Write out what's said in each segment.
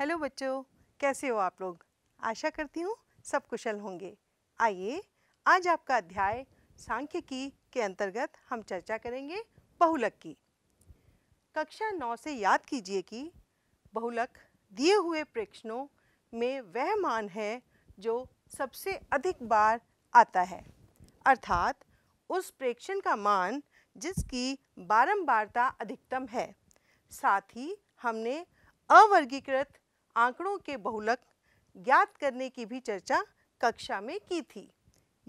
Hello बच्चों कैसे हो आप लोग आशा करती हूँ सब कुशल होंगे आइए आज आपका अध्याय सांख्यिकी के अंतर्गत हम चर्चा करेंगे बहुलक की कक्षा नौ से याद कीजिए कि बहुलक दिए हुए प्रेक्षणों में वह मान है जो सबसे अधिक बार आता है अर्थात उस प्रेक्षण का मान जिसकी बारंबारता अधिकतम है साथ ही हमने अवर्गीकृत आंकड़ों के बहुलक ज्ञात करने की भी चर्चा कक्षा में की थी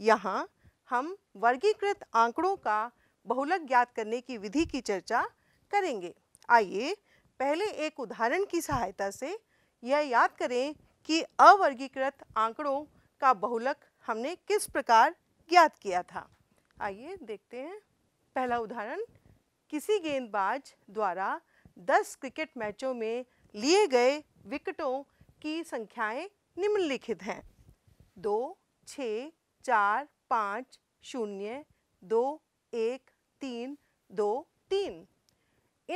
यहाँ हम वर्गीकृत आंकड़ों का बहुलक ज्ञात करने की विधि की चर्चा करेंगे आइए पहले एक उदाहरण की सहायता से यह याद करें कि अवर्गीकृत आंकड़ों का बहुलक हमने किस प्रकार ज्ञात किया था आइए देखते हैं पहला उदाहरण किसी गेंदबाज द्वारा 10 क्रिकेट मैचों में लिए गए विकटों की संख्याएं निम्नलिखित हैं दो छ चार पाँच शून्य दो एक तीन दो तीन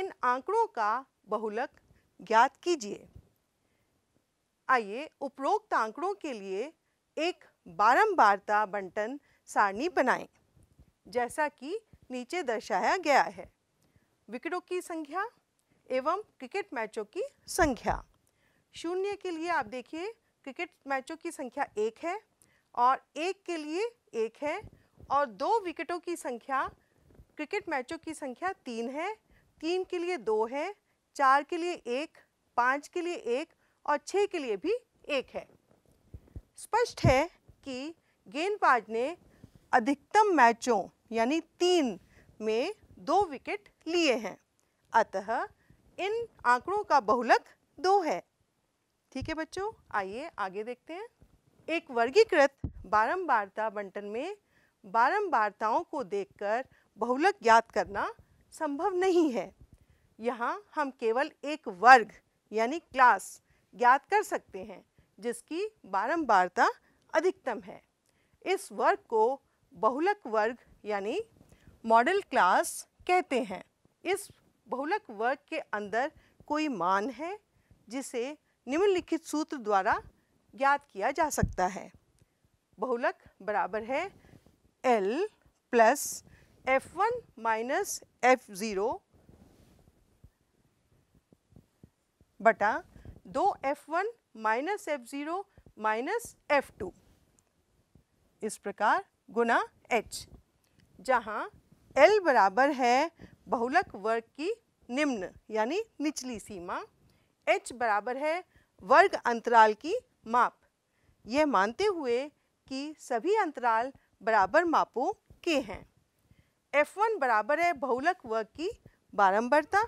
इन आंकड़ों का बहुलक ज्ञात कीजिए आइए उपरोक्त आंकड़ों के लिए एक बारंबारता बंटन सारणी बनाएं जैसा कि नीचे दर्शाया गया है विकटों की संख्या एवं क्रिकेट मैचों की संख्या शून्य के लिए आप देखिए क्रिकेट मैचों की संख्या एक है और एक के लिए एक है और दो विकेटों की संख्या क्रिकेट मैचों की संख्या तीन है तीन के लिए दो है चार के लिए एक पाँच के लिए एक और छः के लिए भी एक है स्पष्ट है कि गेंदबाज ने अधिकतम मैचों यानी तीन में दो विकेट लिए हैं अतः इन आंकड़ों का बहुलक दो है ठीक है बच्चों आइए आगे देखते हैं एक वर्गीकृत बारंबारता बंटन में बारंबारताओं को देखकर बहुलक ज्ञात करना संभव नहीं है यहाँ हम केवल एक वर्ग यानी क्लास ज्ञात कर सकते हैं जिसकी बारंबारता अधिकतम है इस वर्ग को बहुलक वर्ग यानी मॉडल क्लास कहते हैं इस बहुलक वर्ग के अंदर कोई मान है जिसे निम्नलिखित सूत्र द्वारा ज्ञात किया जा सकता है बहुलक बराबर है L plus F one minus F zero बटा दो F one minus F zero minus F two इस प्रकार गुना एच जहाँ एल बराबर है बहुलक वर्ग की निम्न यानी निचली सीमा एच बराबर है वर्ग अंतराल की माप यह मानते हुए कि सभी अंतराल बराबर मापों के हैं एफ वन बराबर है बहुलक वर्ग की बारंबारता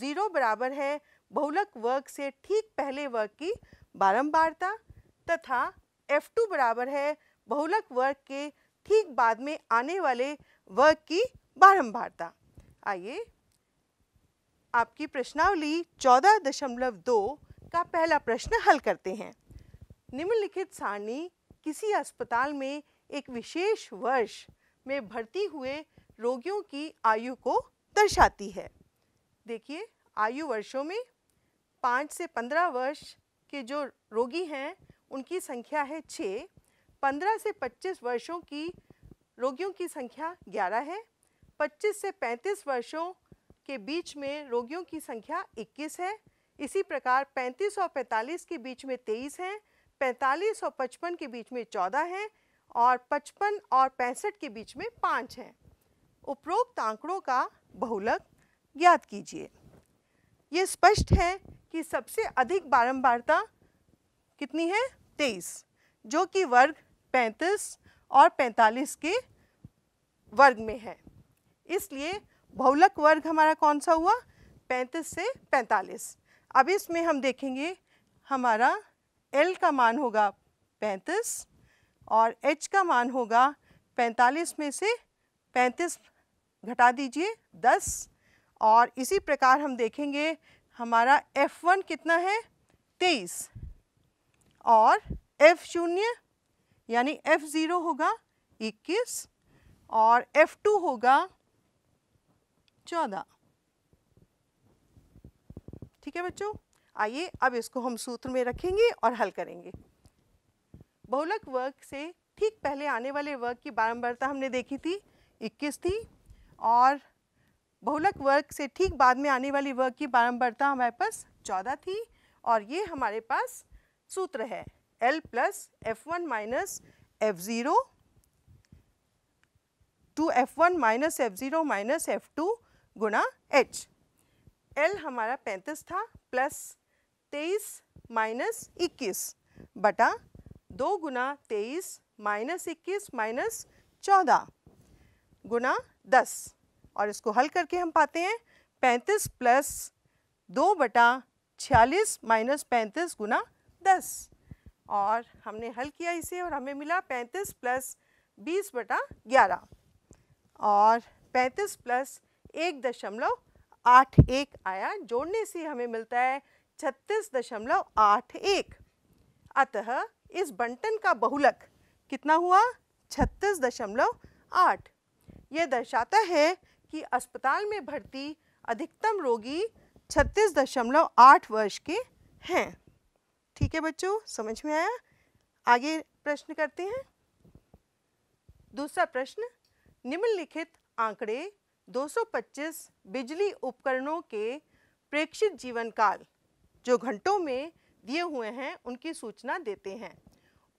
जीरो बराबर है बहुलक वर्ग से ठीक पहले वर्ग की बारंबारता तथा एफ टू बराबर है बहुलक वर्ग के ठीक बाद में आने वाले वर्ग की बारंबारता आइए आपकी प्रश्नावली चौदह दशमलव दो का पहला प्रश्न हल करते हैं निम्नलिखित सारणी किसी अस्पताल में एक विशेष वर्ष में भर्ती हुए रोगियों की आयु को दर्शाती है देखिए आयु वर्षों में पाँच से पंद्रह वर्ष के जो रोगी हैं उनकी संख्या है छः 15 से 25 वर्षों की रोगियों की संख्या 11 है 25 से 35 वर्षों के बीच में रोगियों की संख्या 21 है इसी प्रकार 35 और 45 के बीच में 23 हैं 45 और 55 के बीच में 14 हैं और 55 और पैंसठ के बीच में 5 हैं उपरोक्त आंकड़ों का बहुलक ज्ञात कीजिए ये स्पष्ट है कि सबसे अधिक बारंबारता कितनी है 23 जो कि वर्ग पैंतीस और पैंतालीस के वर्ग में है इसलिए बहुलक वर्ग हमारा कौन सा हुआ पैंतीस से पैंतालीस अब इसमें हम देखेंगे हमारा L का मान होगा पैंतीस और एच का मान होगा पैंतालीस में से पैंतीस घटा दीजिए दस और इसी प्रकार हम देखेंगे हमारा एफ़ वन कितना है तेईस और एफ शून्य यानी F0 होगा 21 और F2 होगा 14 ठीक है बच्चों आइए अब इसको हम सूत्र में रखेंगे और हल करेंगे बहुलक वर्ग से ठीक पहले आने वाले वर्ग की बारंबारता हमने देखी थी 21 थी और बहुलक वर्ग से ठीक बाद में आने वाली वर्ग की बारंबारता हमारे पास 14 थी और ये हमारे पास सूत्र है L plus F1 minus F0 to F1 minus F0 minus F2 Guna H. L हमारा 35 था plus 23 minus 21 बटा 2 गुना 23 minus 21 minus 14 गुना 10 और इसको हल करके हम पाते हैं 35 plus 2 बटा 46 minus 35 गुना 10 और हमने हल किया इसे और हमें मिला 35 प्लस बीस बटा ग्यारह और 35 प्लस एक दशमलव आठ एक आया जोड़ने से हमें मिलता है छत्तीस दशमलव आठ एक अतः इस बंटन का बहुलक कितना हुआ छत्तीस दशमलव आठ यह दर्शाता है कि अस्पताल में भर्ती अधिकतम रोगी छत्तीस दशमलव आठ वर्ष के हैं ठीक है बच्चों समझ में आया आगे प्रश्न करते हैं दूसरा प्रश्न निम्नलिखित आंकड़े 225 बिजली उपकरणों के प्रेक्षित जीवन काल जो घंटों में दिए हुए हैं उनकी सूचना देते हैं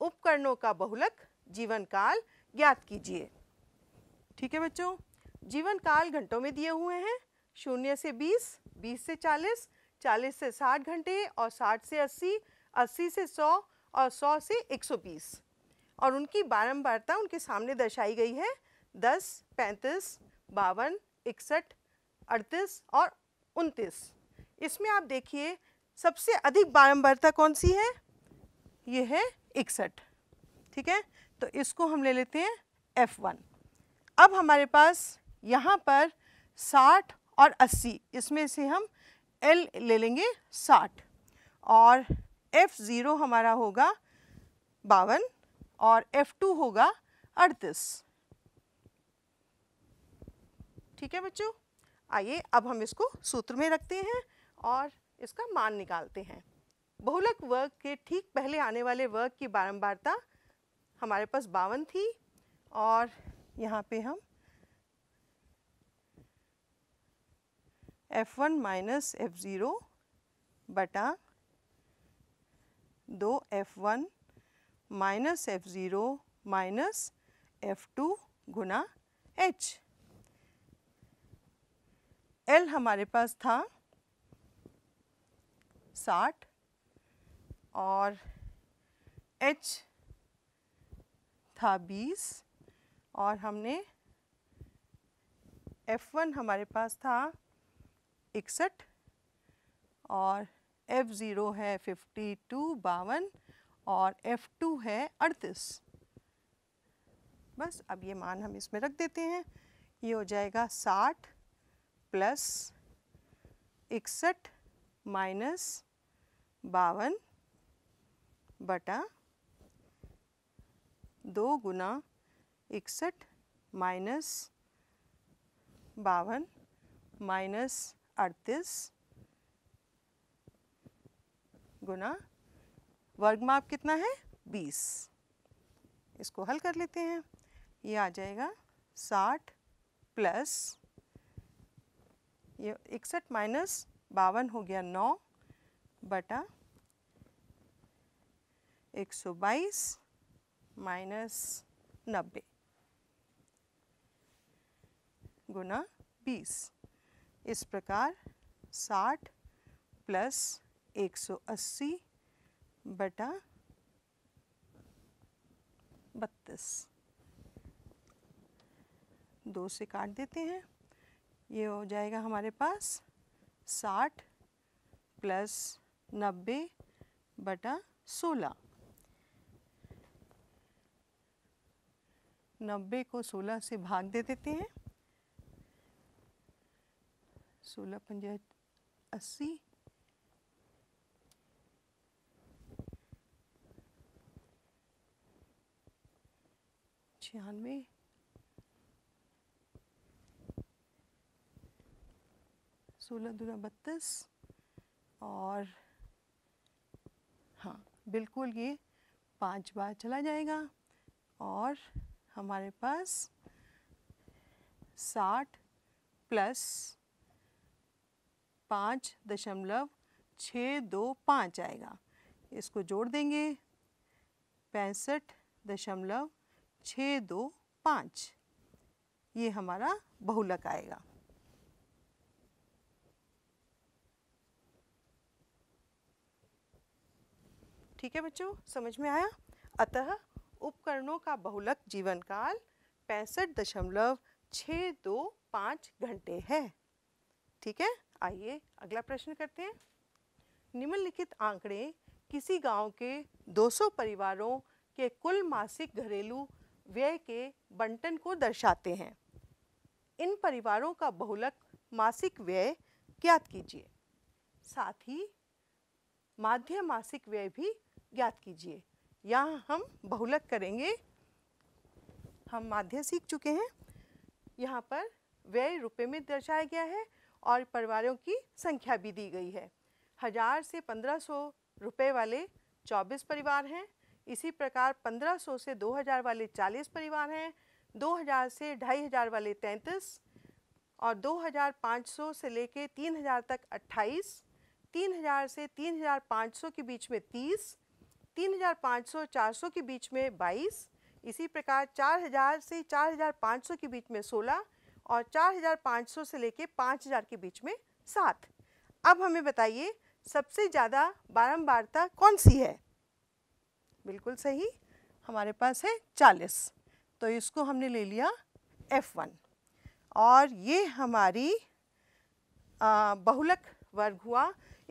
उपकरणों का बहुलक जीवन काल ज्ञात कीजिए ठीक है बच्चों जीवन काल घंटों में दिए हुए हैं शून्य से 20, 20 से 40, 40 से 60 घंटे और 60 से 80 अस्सी से सौ और सौ से एक सौ बीस और उनकी बारंबारता उनके सामने दर्शाई गई है दस पैंतीस बावन इकसठ अड़तीस और उनतीस इसमें आप देखिए सबसे अधिक बारंबारता कौन सी है ये है इकसठ ठीक है तो इसको हम ले लेते हैं एफ़ वन अब हमारे पास यहाँ पर साठ और अस्सी इसमें से हम एल ले लेंगे साठ और एफ ज़ीरो हमारा होगा बावन और एफ टू होगा अड़तीस ठीक है बच्चों आइए अब हम इसको सूत्र में रखते हैं और इसका मान निकालते हैं बहुलक वर्ग के ठीक पहले आने वाले वर्ग की बारंबारता हमारे पास बावन थी और यहाँ पे हम F1 one minus F zero बटा दो F one minus F zero minus F two गुना एच एल हमारे पास था साठ और एच था बीस और हमने एफ वन हमारे पास था इकसठ और एफ ज़ीरो है फिफ्टी टू बावन और एफ़ टू है अड़तीस बस अब ये मान हम इसमें रख देते हैं ये हो जाएगा साठ प्लस इकसठ माइनस बावन बटा दो गुना इकसठ माइनस बावन माइनस अड़तीस गुना वर्ग माप कितना है 20 इसको हल कर लेते हैं ये आ जाएगा 60 प्लस ये इकसठ माइनस बावन हो गया 9 बटा 122 माइनस नब्बे गुना बीस इस प्रकार 60 प्लस 180 बटा बत्तीस दो से काट देते हैं ये हो जाएगा हमारे पास साठ प्लस नब्बे बटा सोलह नब्बे को सोलह से भाग दे देते हैं सोलह पंजा अस्सी छियानवे सोलह दूना बत्तीस और हाँ बिल्कुल ये पांच बार चला जाएगा और हमारे पास साठ प्लस पाँच दशमलव छः दो पाँच आएगा इसको जोड़ देंगे पैंसठ दशमलव छ दो पाँच ये हमारा बहुलक आएगा ठीक है बच्चों समझ में आया अतः उपकरणों का बहुलक जीवन काल पैंसठ दशमलव छ दो पाँच घंटे है ठीक है आइए अगला प्रश्न करते हैं निम्नलिखित आंकड़े किसी गांव के 200 परिवारों के कुल मासिक घरेलू व्यय के बंटन को दर्शाते हैं इन परिवारों का बहुलक मासिक व्यय ज्ञात कीजिए साथ ही माध्य मासिक व्यय भी ज्ञात कीजिए यहाँ हम बहुलक करेंगे हम माध्य सीख चुके हैं यहाँ पर व्यय रुपए में दर्शाया गया है और परिवारों की संख्या भी दी गई है हज़ार से पंद्रह सौ रुपये वाले चौबीस परिवार हैं इसी प्रकार 1500 से 2000 वाले 40 परिवार हैं 2000 से ढाई हजार वाले 33 और 2500 से लेके 3000 तक 28 3000 से 3500 के बीच में 30 3500 400 के बीच में 22 इसी प्रकार 4000 से 4500 के बीच में 16 और 4500 से लेके 5000 के बीच में 7 अब हमें बताइए सबसे ज़्यादा बारंबारता कौन सी है बिल्कुल सही हमारे पास है चालीस तो इसको हमने ले लिया एफ वन और ये हमारी आ, बहुलक वर्ग हुआ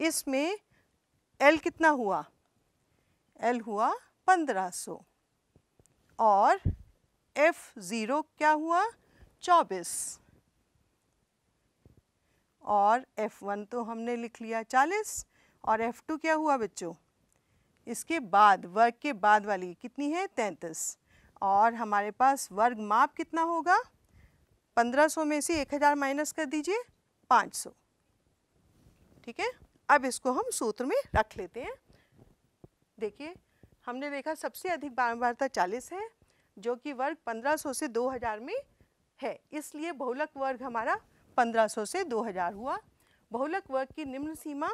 इसमें एल कितना हुआ एल हुआ पंद्रह सौ और एफ ज़ीरो क्या हुआ चौबीस और एफ वन तो हमने लिख लिया चालीस और एफ टू क्या हुआ बच्चों इसके बाद वर्ग के बाद वाली कितनी है तैंतीस और हमारे पास वर्ग माप कितना होगा पंद्रह सौ में से एक हज़ार माइनस कर दीजिए पाँच सौ ठीक है अब इसको हम सूत्र में रख लेते हैं देखिए हमने देखा सबसे अधिक बारंबारता चालीस है जो कि वर्ग पंद्रह सौ से दो हज़ार में है इसलिए बहुलक वर्ग हमारा पंद्रह सौ से दो हज़ार हुआ बहुलक वर्ग की निम्न सीमा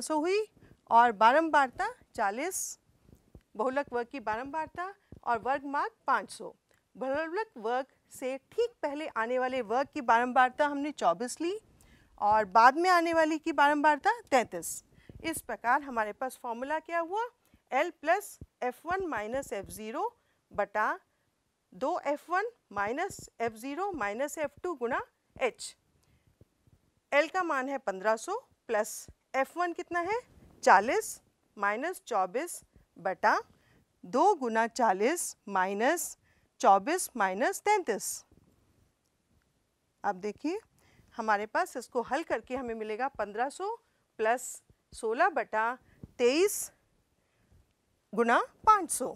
सौ हुई और बारंबारता 40 बहुलक वर्ग की बारंबारता और वर्ग मार्ग 500 बहुलक वर्ग से ठीक पहले आने वाले वर्ग की बारंबारता हमने 24 ली और बाद में आने वाली की बारंबारता 33 इस प्रकार हमारे पास फॉर्मूला क्या हुआ L plus F one minus F zero बटा दो F one minus F zero minus F two गुना एच एल का मान है 1500 प्लस एफ वन कितना है चालीस माइनस चौबीस बटा दो गुना चालीस माइनस चौबीस माइनस तैंतीस आप देखिए हमारे पास इसको हल करके हमें मिलेगा पंद्रह सौ प्लस सोलह बटा तेईस गुना पाँच सौ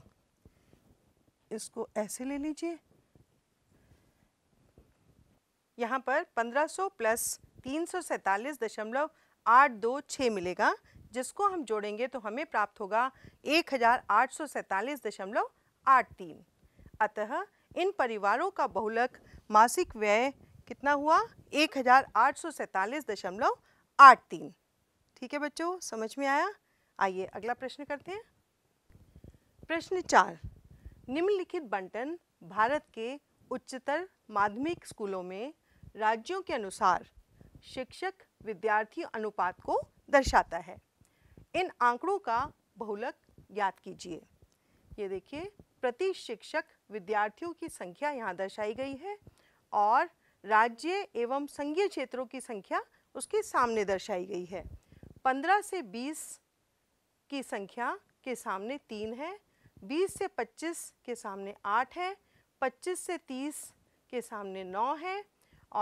इसको ऐसे ले लीजिए यहाँ पर पंद्रह सौ प्लस तीन सौ सैंतालीस दशमलव आठ दो छः मिलेगा जिसको हम जोड़ेंगे तो हमें प्राप्त होगा एक अतः इन परिवारों का बहुलक मासिक व्यय कितना हुआ एक ठीक है बच्चों समझ में आया आइए अगला प्रश्न करते हैं प्रश्न चार निम्नलिखित बंटन भारत के उच्चतर माध्यमिक स्कूलों में राज्यों के अनुसार शिक्षक विद्यार्थी अनुपात को दर्शाता है इन आंकड़ों का बहुलक याद कीजिए ये देखिए प्रति शिक्षक विद्यार्थियों की संख्या यहाँ दर्शाई गई है और राज्य एवं संघीय क्षेत्रों की संख्या उसके सामने दर्शाई गई है 15 से 20 की संख्या के सामने तीन है 20 से 25 के सामने आठ है 25 से 30 के सामने नौ है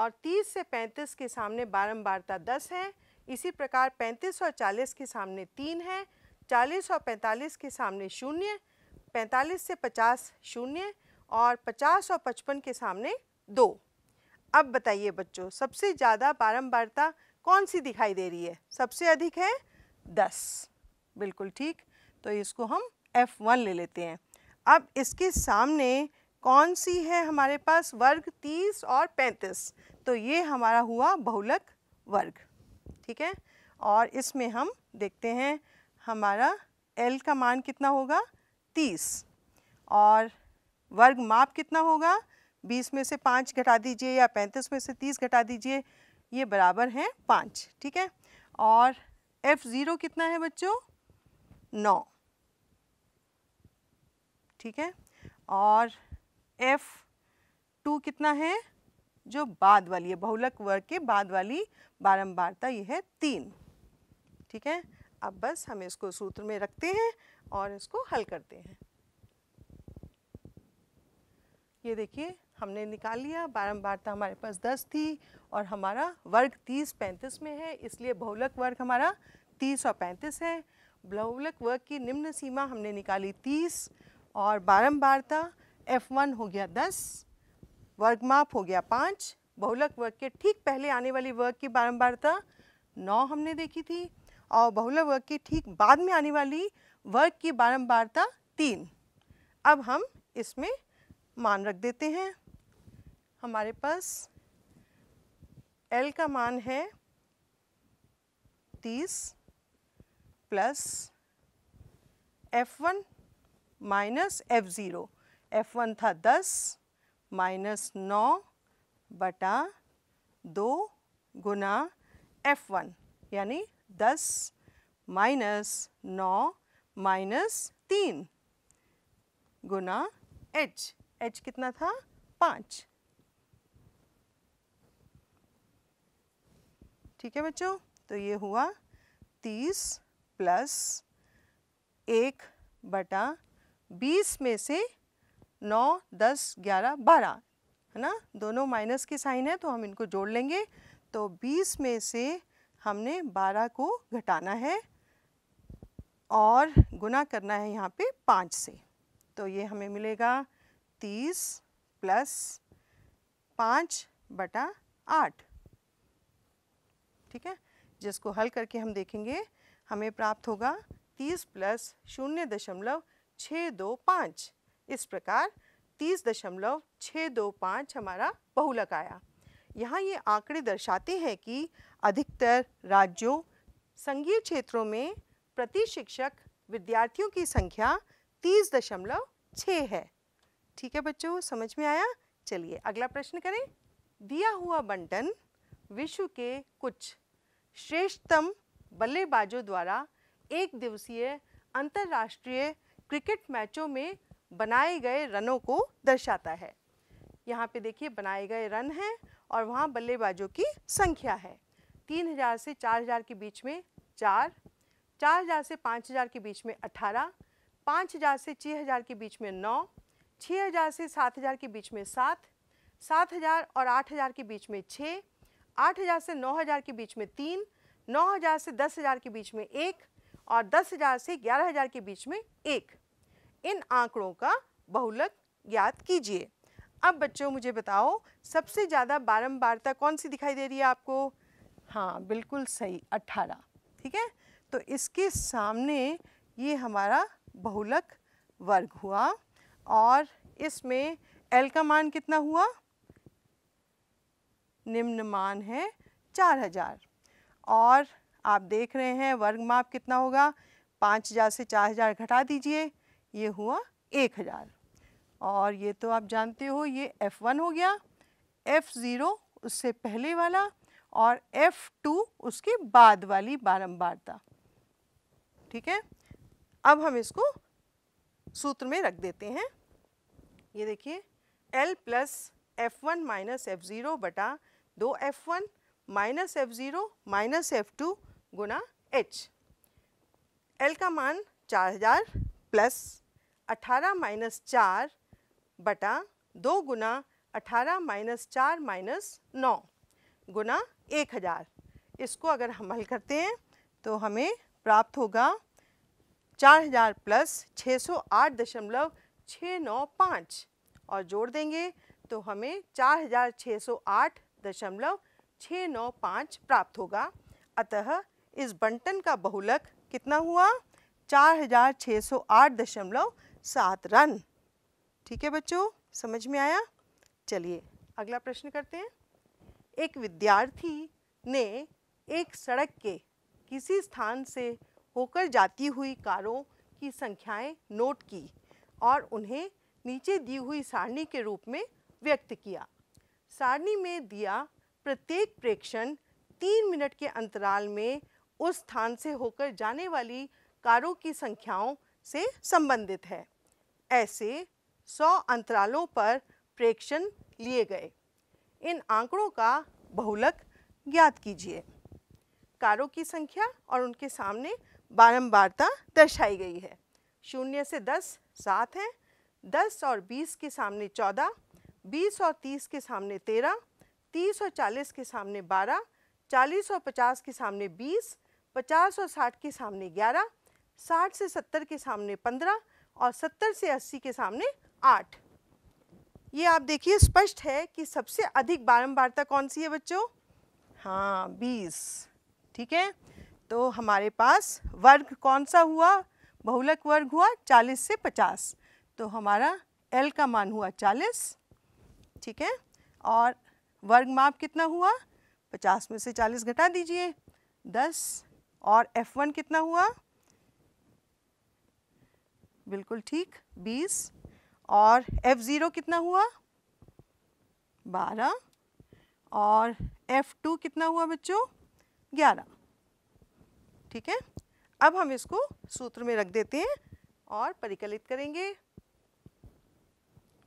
और 30 से 35 के सामने बारम्बारता दस है इसी प्रकार 35 और 40 के सामने तीन है 40 और 45 के सामने शून्य 45 से 50 शून्य और 50 और 55 के सामने दो अब बताइए बच्चों सबसे ज़्यादा बारंबारता कौन सी दिखाई दे रही है सबसे अधिक है 10 बिल्कुल ठीक तो इसको हम F1 ले लेते हैं अब इसके सामने कौन सी है हमारे पास वर्ग 30 और 35 तो ये हमारा हुआ बहुलक वर्ग ठीक है और इसमें हम देखते हैं हमारा एल का मान कितना होगा तीस और वर्ग माप कितना होगा बीस में से पाँच घटा दीजिए या पैंतीस में से तीस घटा दीजिए ये बराबर हैं पाँच ठीक है और एफ़ ज़ीरो कितना है बच्चों नौ ठीक है और एफ़ टू कितना है जो बाद वाली है बहुलक वर्ग के बाद वाली बारंबारता ये है तीन ठीक है अब बस हम इसको सूत्र में रखते हैं और इसको हल करते हैं ये देखिए हमने निकाल लिया बारंबारता हमारे पास दस थी और हमारा वर्ग तीस पैंतीस में है इसलिए बहुलक वर्ग हमारा तीस और पैंतीस है बहुलक वर्ग की निम्न सीमा हमने निकाली तीस और बारंबारता एफ वन हो गया दस वर्गमाप हो गया पाँच बहुलक वर्ग के ठीक पहले आने वाली वर्ग की बारंबारता नौ हमने देखी थी और बहुलक वर्ग के ठीक बाद में आने वाली वर्ग की बारंबारता तीन अब हम इसमें मान रख देते हैं हमारे पास L का मान है तीस plus F1 minus F F one था दस माइनस नौ बटा दो गुना एफ वन यानी दस माइनस नौ माइनस तीन गुना एच एच कितना था पाँच ठीक है बच्चों तो ये हुआ तीस प्लस एक बटा बीस में से नौ दस ग्यारह बारह है ना दोनों माइनस के साइन है तो हम इनको जोड़ लेंगे तो बीस में से हमने बारह को घटाना है और गुना करना है यहाँ पे पाँच से तो ये हमें मिलेगा तीस प्लस पाँच बटा आठ ठीक है जिसको हल करके हम देखेंगे हमें प्राप्त होगा तीस प्लस शून्य दशमलव छः दो पाँच इस प्रकार तीस दशमलव छः दो पाँच हमारा बहुलक आया यहाँ ये आंकड़े दर्शाते हैं कि अधिकतर राज्यों संघीय क्षेत्रों में प्रति शिक्षक विद्यार्थियों की संख्या तीस दशमलव छः है ठीक है बच्चों समझ में आया चलिए अगला प्रश्न करें दिया हुआ बंटन विश्व के कुछ श्रेष्ठतम बल्लेबाजों द्वारा एक दिवसीय अंतर्राष्ट्रीय क्रिकेट मैचों में बनाए गए रनों को दर्शाता है यहाँ पे देखिए बनाए गए रन हैं और वहाँ बल्लेबाजों की संख्या है तीन हज़ार से चार हज़ार के बीच में चार चार हज़ार से पाँच हज़ार के बीच में अठारह पाँच हज़ार से छः हज़ार के बीच में नौ छः हज़ार से सात हज़ार के बीच में सात सात हज़ार और आठ हज़ार के बीच में छः आठ हज़ार से नौ हज़ार के बीच में तीन नौ हज़ार से दस हज़ार के बीच में एक और दस हज़ार से ग्यारह हज़ार के बीच में एक इन आंकड़ों का बहुलक ज्ञात कीजिए अब बच्चों मुझे बताओ सबसे ज़्यादा बारंबारता कौन सी दिखाई दे रही है आपको हाँ बिल्कुल सही अट्ठारह ठीक है तो इसके सामने ये हमारा बहुलक वर्ग हुआ और इसमें एल का मान कितना हुआ निम्न मान है चार हजार और आप देख रहे हैं वर्ग माप कितना होगा पाँच हजार से चार हजार घटा दीजिए ये हुआ एक हज़ार और ये तो आप जानते हो ये F1 हो गया F0 उससे पहले वाला और F2 उसके बाद वाली बारंबारता ठीक है अब हम इसको सूत्र में रख देते हैं ये देखिए L plus F one minus F zero बटा दो F one minus F zero minus F two गुना एच एल का मान चार हज़ार प्लस 18 माइनस चार बटा दो गुना अठारह माइनस चार माइनस नौ गुना एक हज़ार इसको अगर हम हल करते हैं तो हमें प्राप्त होगा चार हज़ार प्लस छः सौ आठ दशमलव छः नौ पाँच और जोड़ देंगे तो हमें चार हज़ार छः सौ आठ दशमलव छः नौ पाँच प्राप्त होगा अतः इस बंटन का बहुलक कितना हुआ चार हज़ार छः सौ आठ दशमलव सात रन ठीक है बच्चों समझ में आया चलिए अगला प्रश्न करते हैं एक विद्यार्थी ने एक सड़क के किसी स्थान से होकर जाती हुई कारों की संख्याएं नोट की और उन्हें नीचे दी हुई सारणी के रूप में व्यक्त किया सारणी में दिया प्रत्येक प्रेक्षण तीन मिनट के अंतराल में उस स्थान से होकर जाने वाली कारों की संख्याओं से संबंधित है ऐसे सौ अंतरालों पर प्रेक्षण लिए गए इन आंकड़ों का बहुलक ज्ञात कीजिए कारों की संख्या और उनके सामने बारंबारता दर्शाई गई है शून्य से दस सात हैं दस और बीस के सामने चौदह बीस और तीस के सामने तेरह तीस और चालीस के सामने बारह चालीस और पचास के सामने बीस पचास और साठ के सामने ग्यारह साठ से सत्तर के सामने पंद्रह और 70 से 80 के सामने 8 ये आप देखिए स्पष्ट है कि सबसे अधिक बारंबारता कौन सी है बच्चों हाँ 20 ठीक है तो हमारे पास वर्ग कौन सा हुआ बहुलक वर्ग हुआ 40 से 50 तो हमारा एल का मान हुआ 40 ठीक है और वर्ग माप कितना हुआ 50 में से 40 घटा दीजिए 10 और F1 कितना हुआ बिल्कुल ठीक 20 और एफ ज़ीरो कितना हुआ 12 और एफ टू कितना हुआ बच्चों 11 ठीक है अब हम इसको सूत्र में रख देते हैं और परिकलित करेंगे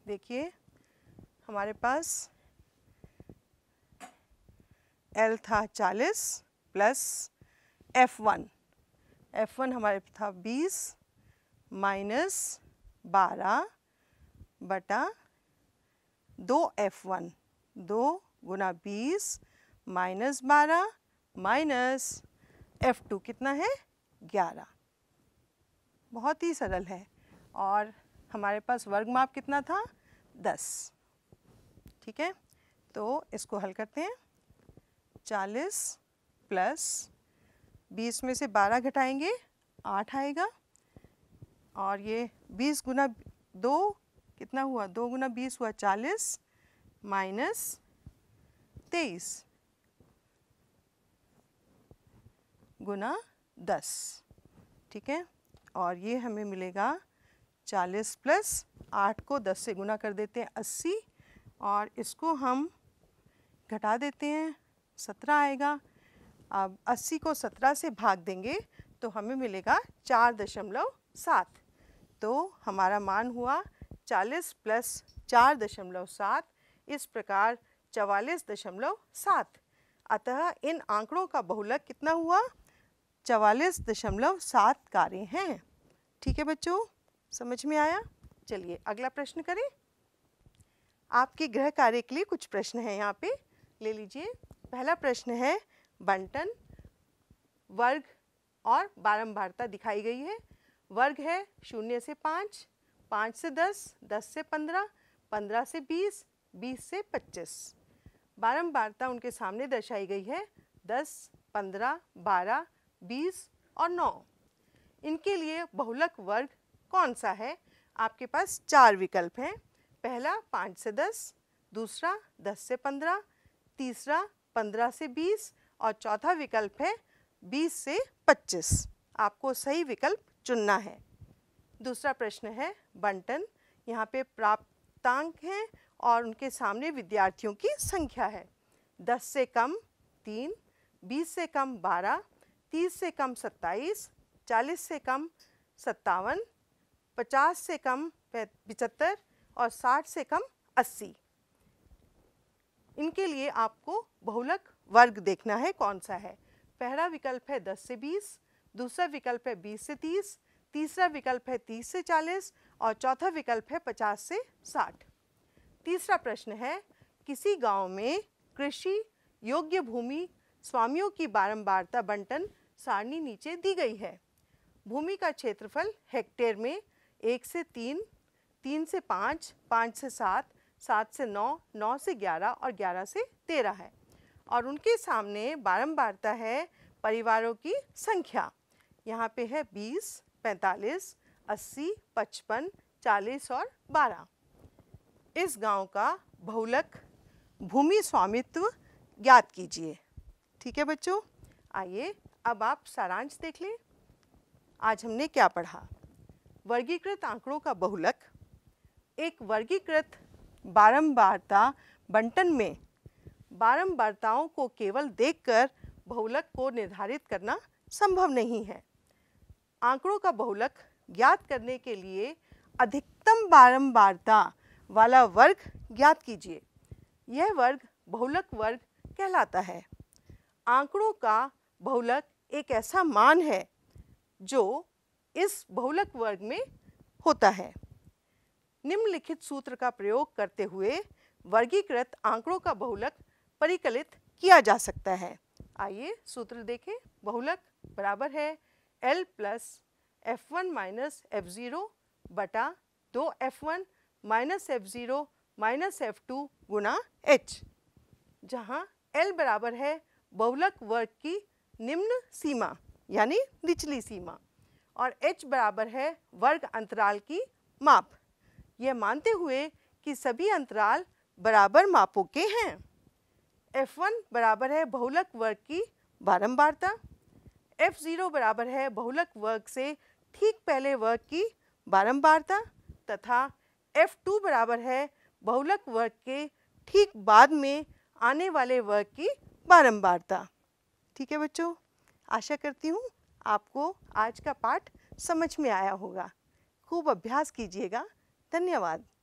देखिए हमारे पास एल था 40 plus F one F one हमारे था बीस माइनस बारह बटा दो एफ वन दो गुना बीस माइनस बारह माइनस एफ टू कितना है ग्यारह बहुत ही सरल है और हमारे पास वर्ग माप कितना था दस ठीक है तो इसको हल करते हैं चालीस प्लस बीस में से बारह घटाएंगे आठ आएगा और ये बीस गुना दो कितना हुआ दो गुना बीस हुआ चालीस माइनस तेईस गुना दस ठीक है और ये हमें मिलेगा चालीस प्लस आठ को दस से गुना कर देते हैं अस्सी और इसको हम घटा देते हैं सत्रह आएगा अब अस्सी को सत्रह से भाग देंगे तो हमें मिलेगा चार दशमलव सात तो हमारा मान हुआ 40 प्लस चार दशमलव सात इस प्रकार चवालीस दशमलव सात अतः इन आंकड़ों का बहुलक कितना हुआ चवालीस दशमलव सात कार्य हैं ठीक है बच्चों समझ में आया चलिए अगला प्रश्न करें आपके गृह कार्य के लिए कुछ प्रश्न हैं यहाँ पे ले लीजिए पहला प्रश्न है बंटन वर्ग और बारंबारता दिखाई गई है वर्ग है शून्य से पाँच पाँच से दस दस से पंद्रह पंद्रह से बीस बीस से पच्चीस बारंबारता उनके सामने दर्शाई गई है दस पंद्रह बारह बीस और नौ इनके लिए बहुलक वर्ग कौन सा है आपके पास चार विकल्प हैं पहला पाँच से दस दूसरा दस से पंद्रह तीसरा पंद्रह से बीस और चौथा विकल्प है बीस से पच्चीस आपको सही विकल्प चुनना है दूसरा प्रश्न है बंटन यहाँ पे प्राप्तांक हैं और उनके सामने विद्यार्थियों की संख्या है दस से कम तीन बीस से कम बारह तीस से कम सत्ताईस चालीस से कम सत्तावन पचास से कम पचहत्तर और साठ से कम अस्सी इनके लिए आपको बहुलक वर्ग देखना है कौन सा है पहला विकल्प है दस से बीस दूसरा विकल्प है 20 से 30, तीसरा विकल्प है 30 से 40 और चौथा विकल्प है 50 से 60। तीसरा प्रश्न है किसी गांव में कृषि योग्य भूमि स्वामियों की बारंबारता बंटन सारणी नीचे दी गई है भूमि का क्षेत्रफल हेक्टेयर में एक से तीन तीन से पाँच पाँच से सात सात से नौ नौ से ग्यारह और ग्यारह से तेरह है और उनके सामने बारंबारता है परिवारों की संख्या यहाँ पे है बीस पैंतालीस अस्सी पचपन चालीस और बारह इस गांव का बहुलक भूमि स्वामित्व ज्ञात कीजिए ठीक है बच्चों आइए अब आप सारांश देख लें आज हमने क्या पढ़ा वर्गीकृत आंकड़ों का बहुलक एक वर्गीकृत बारंबारता बंटन में बारंबारताओं को केवल देखकर बहुलक को निर्धारित करना संभव नहीं है आंकड़ों का बहुलक ज्ञात करने के लिए अधिकतम बारंबारता वाला वर्ग ज्ञात कीजिए यह वर्ग बहुलक वर्ग कहलाता है आंकड़ों का बहुलक एक ऐसा मान है जो इस बहुलक वर्ग में होता है निम्नलिखित सूत्र का प्रयोग करते हुए वर्गीकृत आंकड़ों का बहुलक परिकलित किया जा सकता है आइए सूत्र देखें बहुलक बराबर है L plus F one minus F zero बटा दो F one minus F zero minus F two गुना एच जहाँ एल बराबर है बहुलक वर्ग की निम्न सीमा यानी निचली सीमा और एच बराबर है वर्ग अंतराल की माप यह मानते हुए कि सभी अंतराल बराबर मापों के हैं F1 बराबर है बहुलक वर्ग की बारंबारता एफ ज़ीरो बराबर है बहुलक वर्ग से ठीक पहले वर्ग की बारंबारता तथा एफ टू बराबर है बहुलक वर्ग के ठीक बाद में आने वाले वर्ग की बारंबारता ठीक है बच्चों आशा करती हूँ आपको आज का पाठ समझ में आया होगा खूब अभ्यास कीजिएगा धन्यवाद